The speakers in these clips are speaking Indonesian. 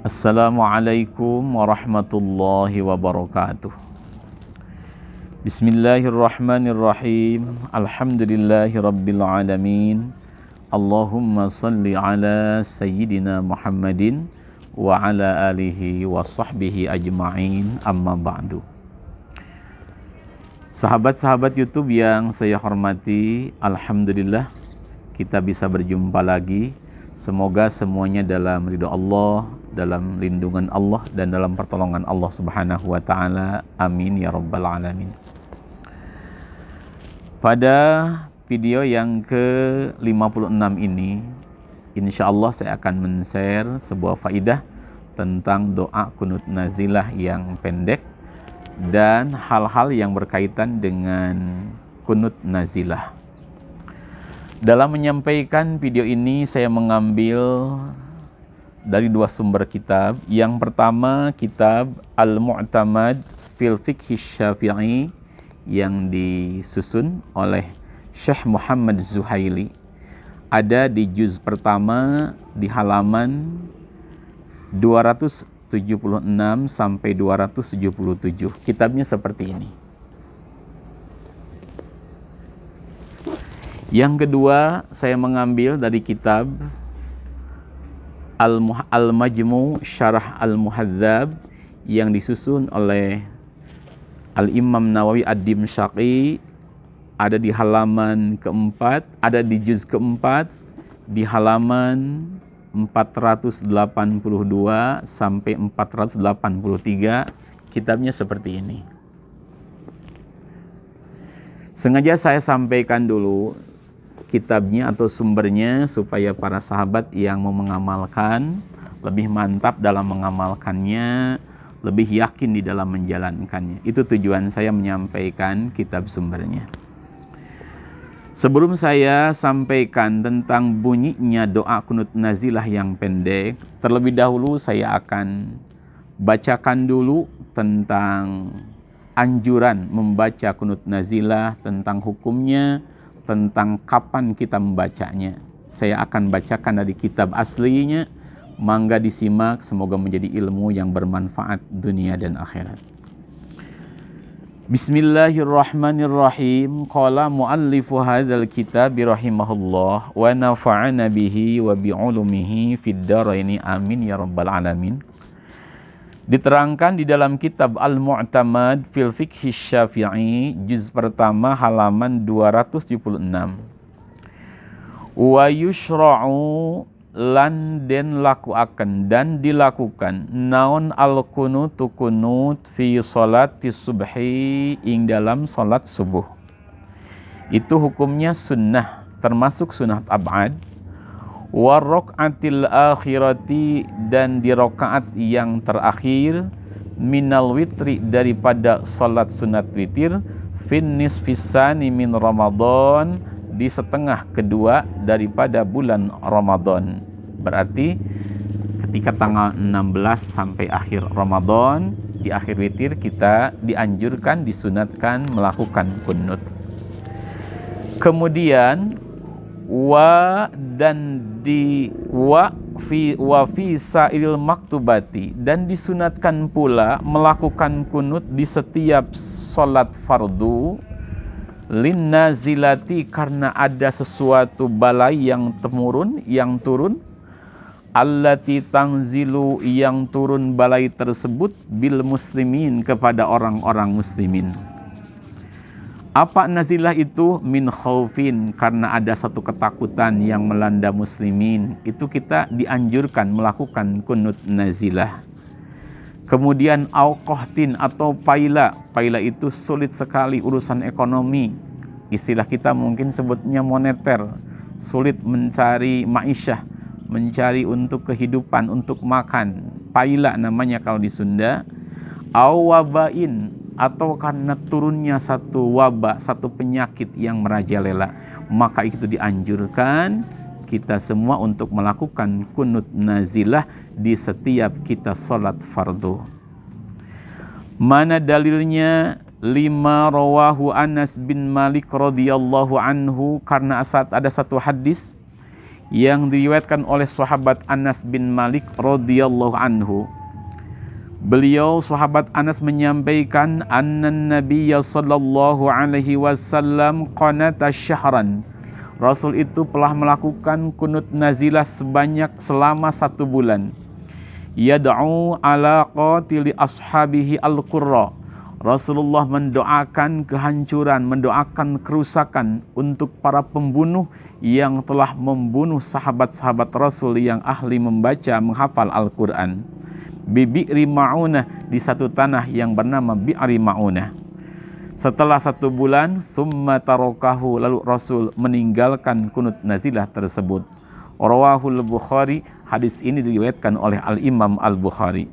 Assalamualaikum warahmatullahi wabarakatuh Bismillahirrahmanirrahim Alhamdulillahi rabbil alamin Allahumma salli ala sayyidina Muhammadin Wa ala alihi wa sahbihi ajma'in amma ba'du Sahabat-sahabat Youtube yang saya hormati Alhamdulillah kita bisa berjumpa lagi Semoga semuanya dalam ridho Allah, dalam lindungan Allah dan dalam pertolongan Allah Subhanahu wa taala. Amin ya rabbal alamin. Pada video yang ke-56 ini, insya Allah saya akan men-share sebuah faidah tentang doa kunut nazilah yang pendek dan hal-hal yang berkaitan dengan kunut nazilah. Dalam menyampaikan video ini, saya mengambil dari dua sumber kitab. Yang pertama, kitab Al-Mu'tamad fil Fiqh Syafi'i yang disusun oleh Syekh Muhammad Zuhaili. Ada di juz pertama di halaman 276 sampai 277. Kitabnya seperti ini. Yang kedua, saya mengambil dari kitab Al-Majmu Syarah Al-Muhadzab yang disusun oleh Al-Imam Nawawi Ad-Dimsyaqi ada di halaman keempat, ada di juz keempat, di halaman 482 sampai 483 kitabnya seperti ini. Sengaja saya sampaikan dulu kitabnya atau sumbernya supaya para sahabat yang mau mengamalkan lebih mantap dalam mengamalkannya, lebih yakin di dalam menjalankannya. Itu tujuan saya menyampaikan kitab sumbernya. Sebelum saya sampaikan tentang bunyinya doa kunut nazilah yang pendek, terlebih dahulu saya akan bacakan dulu tentang anjuran membaca kunut nazilah, tentang hukumnya, tentang kapan kita membacanya. Saya akan bacakan dari kitab aslinya, mangga disimak, semoga menjadi ilmu yang bermanfaat dunia dan akhirat. Bismillahirrahmanirrahim. Qala muallifu hadzal kitab rahimahullah wa nafa'ana bihi wa bi ulumihi fid daraini amin ya rabbal alamin diterangkan di dalam kitab Al-Mu'tamad fil Fiqh Syafi'i juz pertama halaman 276 wa yushra'u lan den laku akan dan dilakukan naon al kunutu kunut fi salati subhi ing dalam salat subuh itu hukumnya sunnah termasuk sunat abad warokaatil akhirati dan di rokaat yang terakhir minal witri daripada salat sunat witir finnis fisani min Ramadan di setengah kedua daripada bulan Ramadan berarti ketika tanggal 16 sampai akhir Ramadan di akhir witir kita dianjurkan disunatkan melakukan kunut kemudian wa dan di wa fi wa fi sa'il maktubati dan disunatkan pula melakukan kunut di setiap salat fardu lin nazilati karena ada sesuatu balai yang temurun yang turun allati tangzilu yang turun balai tersebut bil muslimin kepada orang-orang muslimin. Apa nazilah itu min khaufin karena ada satu ketakutan yang melanda muslimin. Itu kita dianjurkan melakukan kunut nazilah. Kemudian auqahtin atau paila. Paila itu sulit sekali urusan ekonomi. Istilah kita mungkin sebutnya moneter. Sulit mencari ma'isyah, mencari untuk kehidupan, untuk makan. Paila namanya kalau di Sunda. Awabain atau karena turunnya satu wabah, satu penyakit yang merajalela, maka itu dianjurkan kita semua untuk melakukan kunut nazilah di setiap kita sholat fardu. Mana dalilnya lima rawahu Anas bin Malik radhiyallahu anhu karena saat ada satu hadis yang diriwayatkan oleh sahabat Anas bin Malik radhiyallahu anhu Beliau sahabat Anas menyampaikan annan nabiyya sallallahu alaihi wasallam qanata syahran. Rasul itu telah melakukan kunut nazilah sebanyak selama satu bulan. Yad'u ala qatili ashabihi al-qurra. Rasulullah mendoakan kehancuran, mendoakan kerusakan untuk para pembunuh yang telah membunuh sahabat-sahabat Rasul yang ahli membaca, menghafal Al-Quran. Bibi Ma'unah di satu tanah yang bernama Bi'ri Ma'unah. Setelah satu bulan, summa tarokahu lalu Rasul meninggalkan kunut nazilah tersebut. Rawahul Bukhari, hadis ini diriwayatkan oleh Al-Imam Al-Bukhari.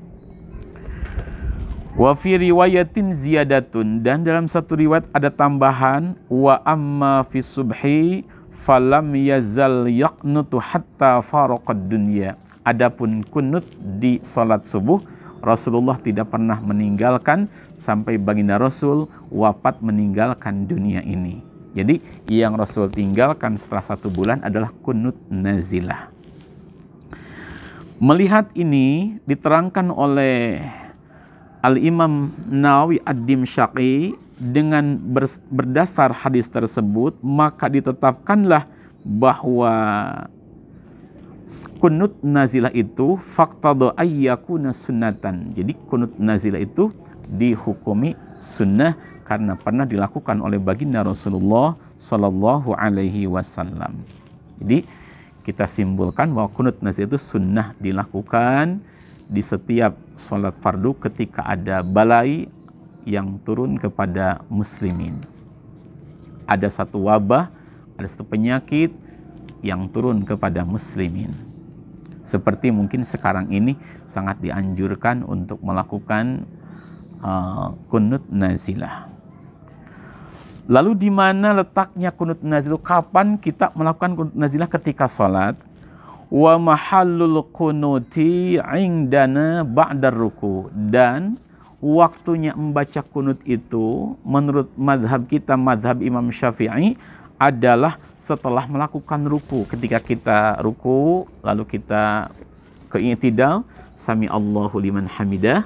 Wa fi riwayatin ziyadatun dan dalam satu riwayat ada tambahan wa amma fi subhi falam yazal yaqnutu hatta faraqad dunya. Adapun kunut di salat subuh Rasulullah tidak pernah meninggalkan sampai baginda Rasul wafat meninggalkan dunia ini. Jadi yang Rasul tinggalkan setelah satu bulan adalah kunut nazilah. Melihat ini diterangkan oleh Al-Imam Nawawi Ad-Dimsyaqi dengan berdasar hadis tersebut maka ditetapkanlah bahwa kunut nazilah itu faktado ayyakuna sunatan Jadi kunut nazilah itu dihukumi sunnah karena pernah dilakukan oleh baginda Rasulullah Shallallahu Alaihi Wasallam. Jadi kita simpulkan bahwa kunut nazilah itu sunnah dilakukan di setiap sholat fardu ketika ada balai yang turun kepada muslimin. Ada satu wabah, ada satu penyakit, yang turun kepada muslimin. Seperti mungkin sekarang ini sangat dianjurkan untuk melakukan uh, kunut nazilah. Lalu di mana letaknya kunut nazilah? Kapan kita melakukan kunut nazilah ketika sholat? Wa mahallul kunuti indana ba'dar ruku. Dan waktunya membaca kunut itu menurut madhab kita, madhab Imam Syafi'i, adalah setelah melakukan ruku. Ketika kita ruku, lalu kita ke tidak sami Allahu liman hamidah,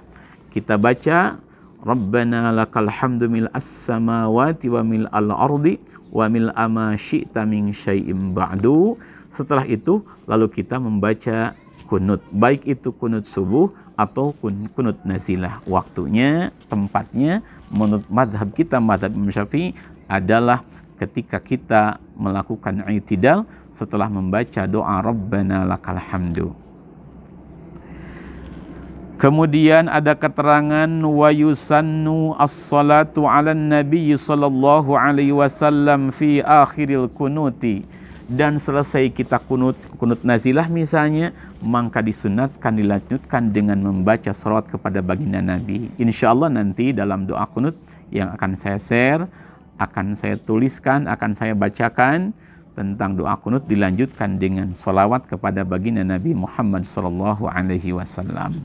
kita baca Rabbana lakal hamdu mil as-samawati wa mil al-ardi wa mil ama syi'ta min syai'im ba'du. Setelah itu lalu kita membaca kunut, baik itu kunut subuh atau kun, kunut nazilah. Waktunya, tempatnya menurut madhab kita, madhab Imam Syafi'i adalah ketika kita melakukan i'tidal setelah membaca doa Rabbana lakal hamdu. Kemudian ada keterangan wa yusannu as-salatu 'ala nabi sallallahu alaihi wasallam fi akhiril kunuti dan selesai kita kunut kunut nazilah misalnya maka disunatkan dilanjutkan dengan membaca salawat kepada baginda nabi insyaallah nanti dalam doa kunut yang akan saya share akan saya tuliskan, akan saya bacakan tentang doa kunut dilanjutkan dengan solawat kepada baginda Nabi Muhammad Sallallahu Alaihi Wasallam.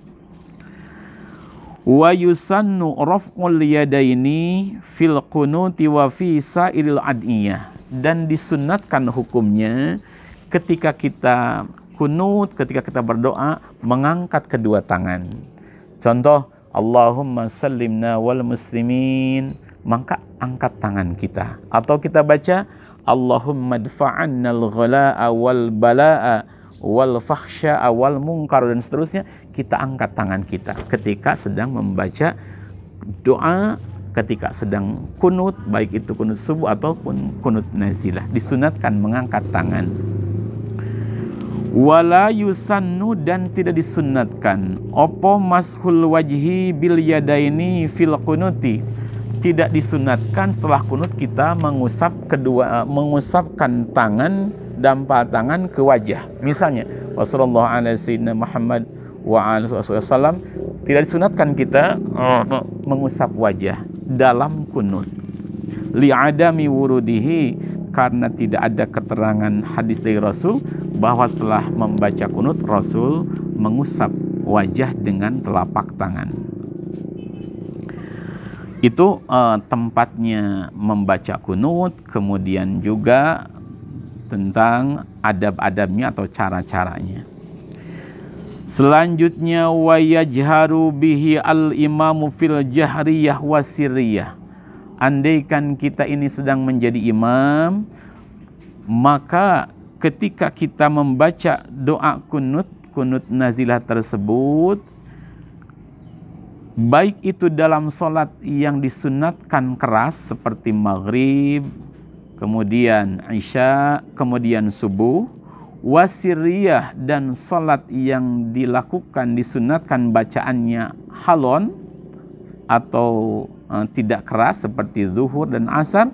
Wa yusannu raf'ul yadaini fil qunuti wa fi sa'iril adiyah dan disunatkan hukumnya ketika kita kunut, ketika kita berdoa mengangkat kedua tangan. Contoh Allahumma sallimna wal muslimin maka angkat tangan kita. Atau kita baca Allahumma dfa'annal ghala'a wal bala'a wal fahsya wal munkar dan seterusnya. Kita angkat tangan kita ketika sedang membaca doa ketika sedang kunut baik itu kunut subuh ataupun kunut nazilah disunatkan mengangkat tangan wala yusannu dan tidak disunatkan opo mashul wajhi bil yadaini fil kunuti tidak disunatkan setelah kunut kita mengusap kedua mengusapkan tangan dampak tangan ke wajah. Misalnya, wasallallahu alaihi Muhammad wa wasallam tidak disunatkan kita oh, mengusap wajah dalam kunut. Li'adami wurudihi karena tidak ada keterangan hadis dari Rasul bahwa setelah membaca kunut Rasul mengusap wajah dengan telapak tangan itu uh, tempatnya membaca kunut, kemudian juga tentang adab-adabnya atau cara-caranya. Selanjutnya wayajharu bihi al-imamu fil jahriyah wa sirriyah. Andaikan kita ini sedang menjadi imam, maka ketika kita membaca doa kunut, kunut nazilah tersebut, baik itu dalam sholat yang disunatkan keras seperti maghrib, kemudian isya, kemudian subuh, wasiriyah dan sholat yang dilakukan disunatkan bacaannya halon atau e, tidak keras seperti zuhur dan asar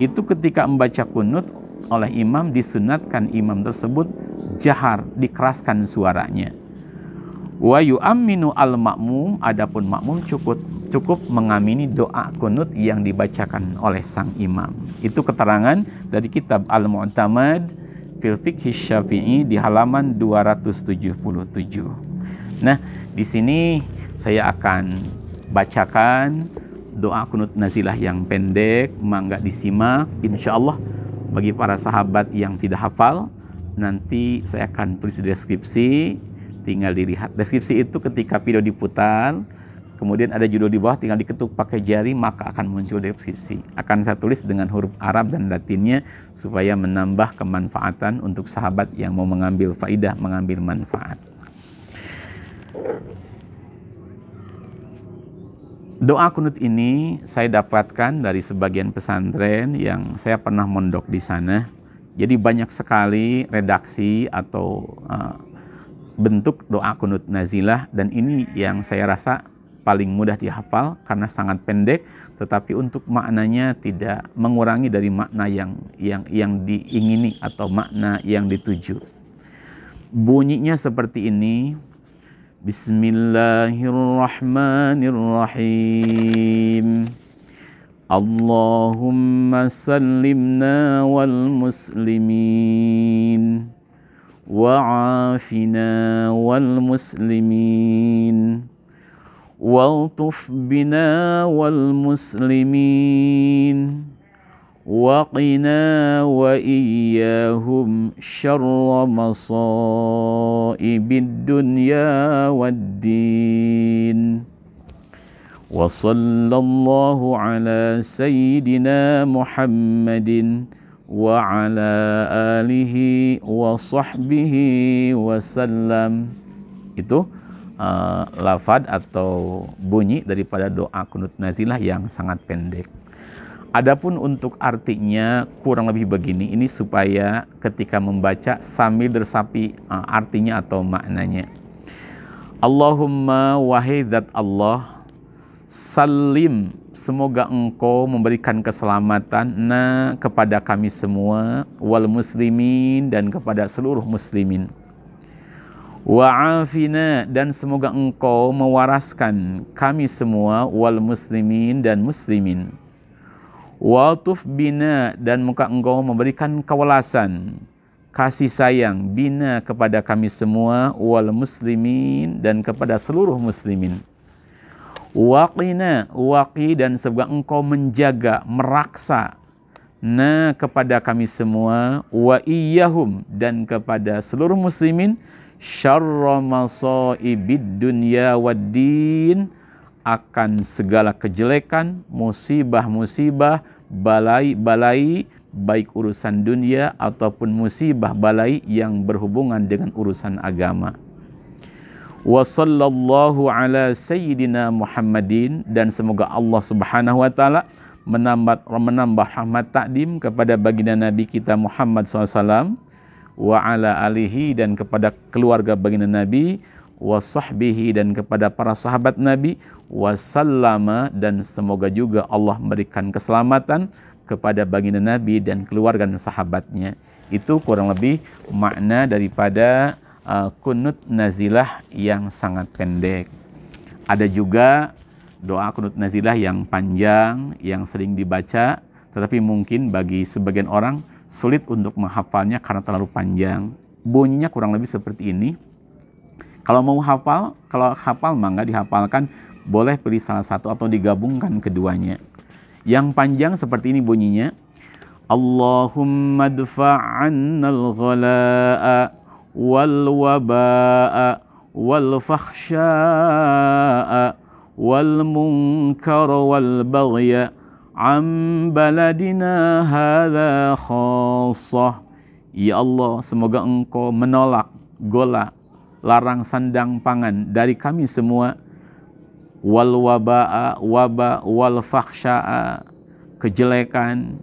itu ketika membaca kunut oleh imam disunatkan imam tersebut jahar dikeraskan suaranya Wa aminu al makmum adapun makmum cukup cukup mengamini doa kunut yang dibacakan oleh sang imam. Itu keterangan dari kitab Al-Mu'tamad fil fiqh Syafi'i di halaman 277. Nah, di sini saya akan bacakan doa kunut nazilah yang pendek, mangga disimak insya Allah bagi para sahabat yang tidak hafal nanti saya akan tulis deskripsi tinggal dilihat. Deskripsi itu ketika video diputar, kemudian ada judul di bawah tinggal diketuk pakai jari maka akan muncul deskripsi. Akan saya tulis dengan huruf Arab dan Latinnya supaya menambah kemanfaatan untuk sahabat yang mau mengambil faidah, mengambil manfaat. Doa kunut ini saya dapatkan dari sebagian pesantren yang saya pernah mondok di sana. Jadi banyak sekali redaksi atau uh, bentuk doa kunut nazilah dan ini yang saya rasa paling mudah dihafal karena sangat pendek tetapi untuk maknanya tidak mengurangi dari makna yang yang yang diingini atau makna yang dituju. Bunyinya seperti ini. Bismillahirrahmanirrahim. Allahumma sallimna wal muslimin. وعافنا والمسلمين والطف بنا والمسلمين وقنا وإياهم شر مصائب الدنيا والدين وصلى الله على سيدنا محمد وعلى آله وصحبه وسلم itu uh, eh, lafad atau bunyi daripada doa kunut nazilah yang sangat pendek. Adapun untuk artinya kurang lebih begini, ini supaya ketika membaca sambil bersapi uh, artinya atau maknanya. Allahumma wahai Allah Salim, semoga engkau memberikan keselamatan na kepada kami semua, wal muslimin dan kepada seluruh muslimin. Wa'afina dan semoga engkau mewaraskan kami semua, wal muslimin dan muslimin. Waltuf bina dan muka engkau memberikan kewalasan, kasih sayang, bina kepada kami semua, wal muslimin dan kepada seluruh muslimin. Waqina, waqi dan semoga engkau menjaga, meraksa. na kepada kami semua wa iyyahum dan kepada seluruh muslimin syarra masaibid dunya waddin akan segala kejelekan, musibah-musibah, balai-balai baik urusan dunia ataupun musibah balai yang berhubungan dengan urusan agama. wa sallallahu ala sayyidina Muhammadin dan semoga Allah Subhanahu wa taala menambah menambah rahmat takdim kepada baginda Nabi kita Muhammad SAW wa ala alihi dan kepada keluarga baginda Nabi wa sahbihi dan kepada para sahabat Nabi wa sallama dan semoga juga Allah memberikan keselamatan kepada baginda Nabi dan keluarga dan sahabatnya itu kurang lebih makna daripada Eh, kunut nazilah yang sangat pendek. Ada juga doa kunut nazilah yang panjang, yang sering dibaca, tetapi mungkin bagi sebagian orang sulit untuk menghafalnya karena terlalu panjang. Bunyinya kurang lebih seperti ini. Kalau mau hafal, kalau hafal mangga dihafalkan, boleh pilih salah satu atau digabungkan keduanya. Yang panjang seperti ini bunyinya. Allahumma dfa'annal ghala'a wal waba'a wal fakhsya'a wal munkar wal baghya am baladina khassah Ya Allah, semoga engkau menolak gola, larang sandang pangan dari kami semua. Wal waba'a, waba, wal fakhsha'a kejelekan,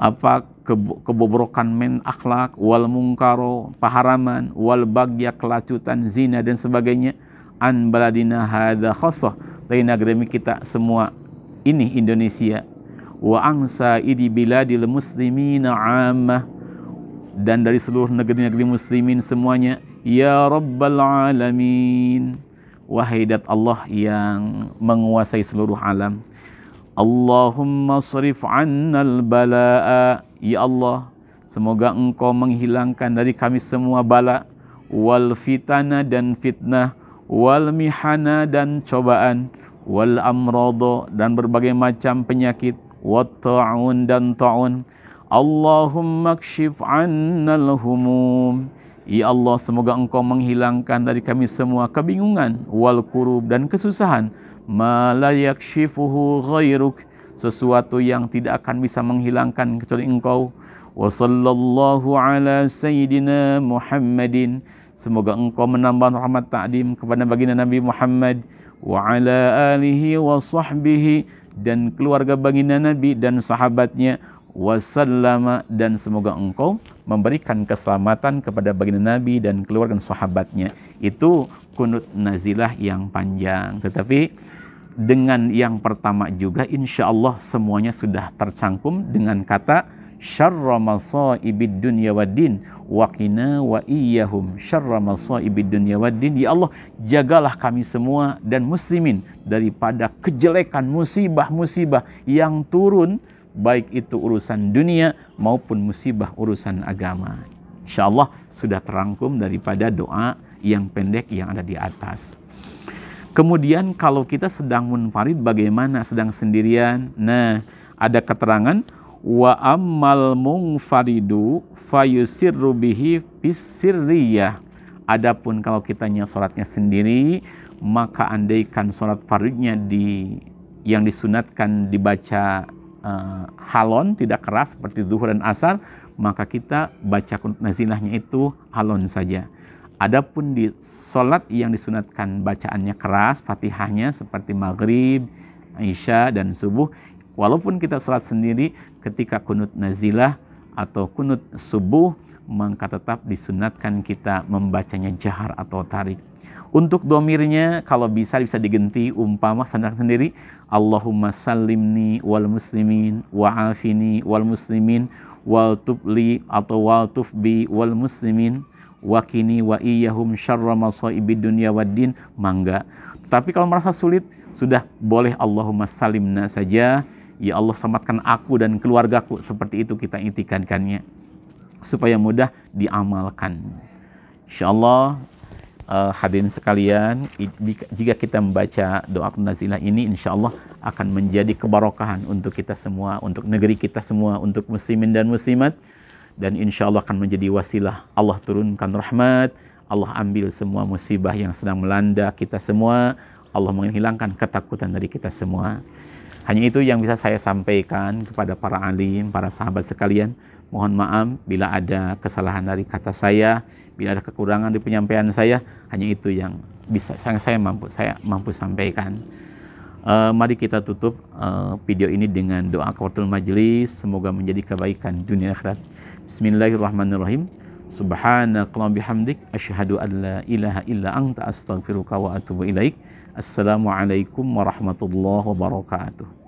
apa kebobrokan men akhlak wal mungkaro paharaman wal bagya kelacutan zina dan sebagainya an baladina hadha khasah dari negeri kita semua ini Indonesia wa angsa idi biladil Muslimin ammah dan dari seluruh negeri-negeri muslimin semuanya ya rabbal alamin wahidat Allah yang menguasai seluruh alam Allahumma sarif annal bala'a Ya Allah Semoga engkau menghilangkan dari kami semua bala Wal fitana dan fitnah Wal mihana dan cobaan Wal amrodo dan berbagai macam penyakit Wa ta'un dan ta'un Allahumma kshif annal humum Ya Allah, semoga engkau menghilangkan dari kami semua kebingungan, wal kurub dan kesusahan. Malayakshifuhu la ghairuk. Sesuatu yang tidak akan bisa menghilangkan kecuali engkau. Wa sallallahu ala sayyidina Muhammadin. Semoga engkau menambah rahmat ta'dim kepada baginda Nabi Muhammad. Wa ala alihi wa sahbihi dan keluarga baginda Nabi dan sahabatnya wasallama dan semoga engkau memberikan keselamatan kepada baginda Nabi dan keluarga sahabatnya. Itu kunut nazilah yang panjang. Tetapi dengan yang pertama juga insya Allah semuanya sudah tercangkum dengan kata syarra masaibid dunya waddin wa qina wa iyyahum syarra masaibid dunya waddin ya Allah jagalah kami semua dan muslimin daripada kejelekan musibah-musibah yang turun baik itu urusan dunia maupun musibah urusan agama. Insya Allah sudah terangkum daripada doa yang pendek yang ada di atas. Kemudian kalau kita sedang munfarid bagaimana sedang sendirian? Nah, ada keterangan wa ammal mungfaridu fayusirru bihi Adapun kalau kita sholatnya sendiri, maka andaikan sholat faridnya di yang disunatkan dibaca uh, halon, tidak keras seperti zuhur dan asar, maka kita baca kunut nazilahnya itu halon saja. Adapun di solat yang disunatkan bacaannya keras, fatihahnya seperti maghrib, isya dan subuh, walaupun kita solat sendiri ketika kunut nazilah atau kunut subuh, maka tetap disunatkan kita membacanya jahar atau tarik. Untuk domirnya kalau bisa bisa diganti umpama sandar sendiri Allahumma salimni wal muslimin wa afini wal muslimin wa tubli atau wa tufbi wal muslimin wa kini wa iyahum syarra masaibid dunya waddin mangga tapi kalau merasa sulit sudah boleh Allahumma salimna saja ya Allah selamatkan aku dan keluargaku seperti itu kita intikankannya supaya mudah diamalkan insyaallah uh, hadirin sekalian, jika kita membaca doa nazilah ini, insya Allah akan menjadi kebarokahan untuk kita semua, untuk negeri kita semua, untuk muslimin dan muslimat. Dan insya Allah akan menjadi wasilah Allah turunkan rahmat, Allah ambil semua musibah yang sedang melanda kita semua, Allah menghilangkan ketakutan dari kita semua. Hanya itu yang bisa saya sampaikan kepada para alim, para sahabat sekalian. Mohon maaf bila ada kesalahan dari kata saya, bila ada kekurangan di penyampaian saya, hanya itu yang bisa saya, saya mampu saya mampu sampaikan. Uh, mari kita tutup uh, video ini dengan doa kawatul majlis semoga menjadi kebaikan dunia akhirat Bismillahirrahmanirrahim Subhanakallah bihamdik asyhadu an la ilaha illa anta astaghfiruka wa atubu ilaik Assalamualaikum warahmatullahi wabarakatuh